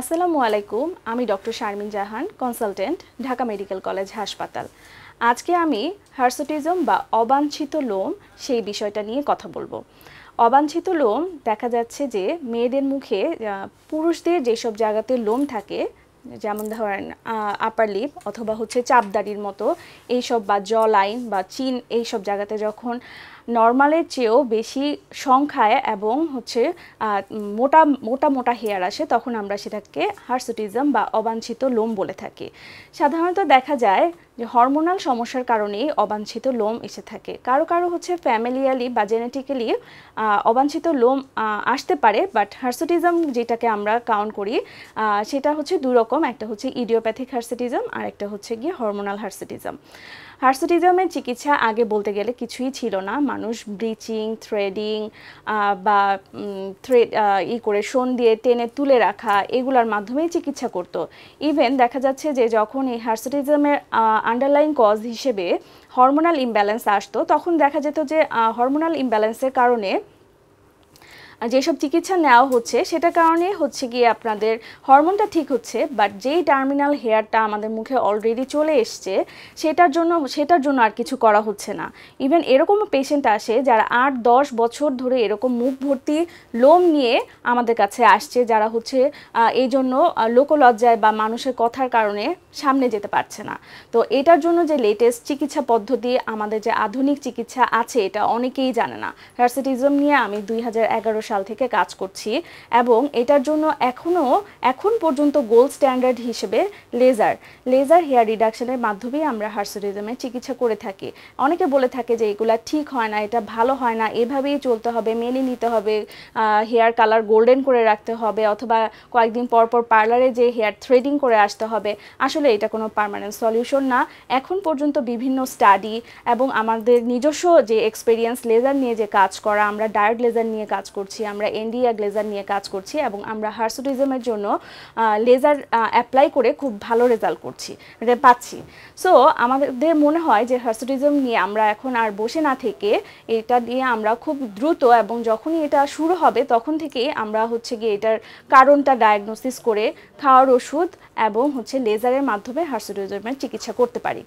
আসসালামু আলাইকুম আমি doctor Sharmin Jahan consultant Dhaka medical college হাসপাতাল আজকে আমি হার্সোটিজম বা অবাঞ্ছিত লোম সেই বিষয়টা নিয়ে কথা বলবো অবাঞ্ছিত লোম দেখা যাচ্ছে যে মেয়েদের মুখে পুরুষদের যেসব জায়গাতে লোম থাকে যেমন ধরেন আপার লিপ অথবা হচ্ছে চাপদাড়ির মতো এইসব বা জলাইন বা চিন এইসব জায়গাতে যখন নর্মালের চেয়েও বেশি সংখ্যায় এবং হচ্ছে মোটা মোটা মোটা হেয়ার আসে তখন আমরা সেটাকে হার্সুটিজম বা অবাঞ্ছিত লোম বলে থাকি সাধারণত দেখা যায় যে হরমোনাল সমস্যার কারণেই অবাঞ্ছিত লোম এসে থাকে কারো কারো হচ্ছে ফ্যামিলিয়ালি বা জেনেটিক্যালি অবাঞ্ছিত লোম আসতে পারে বাট হার্সুটিজম যেটাকে আমরা কাউন্ট করি সেটা হচ্ছে দুরকম একটা হচ্ছে ইডিওপ্যাথিক হার্সুটিজম আর একটা হচ্ছে গিয়ে হরমোনাল হার্সুটিজম হার্সুটিজমের চিকিৎসা আগে বলতে গেলে কিছুই ছিল না মানুষ ব্লিচিং থ্রেডিং বা থ্রেড ই করে শোন দিয়ে টেনে তুলে রাখা এগুলোর মাধ্যমেই চিকিৎসা করত ইভেন দেখা যাচ্ছে যে যখন এই হার্সেটিজমের আন্ডারলাইন কজ হিসেবে হরমোনাল ইমব্যালেন্স আসতো তখন দেখা যেত যে হরমোনাল ইমব্যালেন্সের কারণে যেসব চিকিৎসা নেওয়া হচ্ছে সেটা কারণে হচ্ছে গিয়ে আপনাদের হরমোনটা ঠিক হচ্ছে বাট যেই টার্মিনাল হেয়ারটা আমাদের মুখে অলরেডি চলে এসছে সেটার জন্য সেটার জন্য আর কিছু করা হচ্ছে না ইভেন এরকম পেশেন্ট আসে যারা আট দশ বছর ধরে এরকম মুখ ভর্তি লোম নিয়ে আমাদের কাছে আসছে যারা হচ্ছে এই জন্য লোকলজ্জায় বা মানুষের কথার কারণে সামনে যেতে পারছে না তো এটার জন্য যে লেটেস্ট চিকিৎসা পদ্ধতি আমাদের যে আধুনিক চিকিৎসা আছে এটা অনেকেই জানে না হার্সিটিজম নিয়ে আমি দুই সাল থেকে কাজ করছি এবং এটার জন্য এখনও এখন পর্যন্ত গোল্ড স্ট্যান্ডার্ড হিসেবে লেজার লেজার হেয়ার ডিডাকশনের মাধ্যমেই আমরা হার্সোরিজমের চিকিৎসা করে থাকি অনেকে বলে থাকে যে এগুলা ঠিক হয় না এটা ভালো হয় না এভাবেই চলতে হবে মেনে নিতে হবে হেয়ার কালার গোল্ডেন করে রাখতে হবে অথবা কয়েকদিন পর পর পার্লারে যে হেয়ার থ্রেডিং করে আসতে হবে আসলে এটা কোনো পারমানেন্ট সলিউশন না এখন পর্যন্ত বিভিন্ন স্টাডি এবং আমাদের নিজস্ব যে এক্সপেরিয়েন্স লেজার নিয়ে যে কাজ করা আমরা ডায়েট লেজার নিয়ে কাজ করছি করছি আমরা এন্ডিয়া গ্লেজার নিয়ে কাজ করছি এবং আমরা হার্সুটিজমের জন্য লেজার অ্যাপ্লাই করে খুব ভালো রেজাল্ট করছি মানে পাচ্ছি সো আমাদের মনে হয় যে হার্সুটিজম নিয়ে আমরা এখন আর বসে না থেকে এটা নিয়ে আমরা খুব দ্রুত এবং যখনই এটা শুরু হবে তখন থেকেই আমরা হচ্ছে গিয়ে এটার কারণটা ডায়াগনোসিস করে খাওয়ার ওষুধ এবং হচ্ছে লেজারের মাধ্যমে হার্সুটিজমের চিকিৎসা করতে পারি